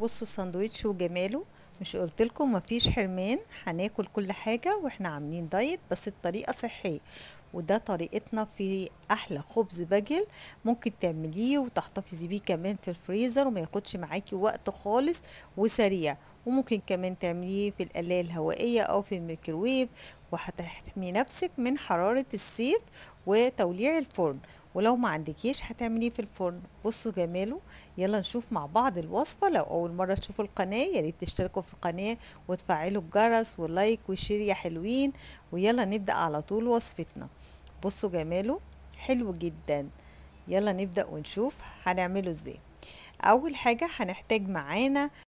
بصوا الساندوتش وجماله مش قلت لكم مفيش حرمان هناكل كل حاجه واحنا عاملين دايت بس بطريقه صحيه وده طريقتنا في احلى خبز بجل ممكن تعمليه وتحتفظي بيه كمان في الفريزر وما ياخدش معاكي وقت خالص وسريع وممكن كمان تعمليه في القلاية الهوائية أو في الميكروويف وهتحمي نفسك من حرارة الصيف وتوليع الفرن ولو ما عندكيش هتعمليه في الفرن بصوا جماله يلا نشوف مع بعض الوصفة لو أول مرة تشوفوا القناة ياريت تشتركوا في القناة وتفعلوا الجرس واللايك وشير يا حلوين ويلا نبدأ على طول وصفتنا بصوا جماله حلو جدا يلا نبدأ ونشوف هنعمله ازاي أول حاجة هنحتاج معانا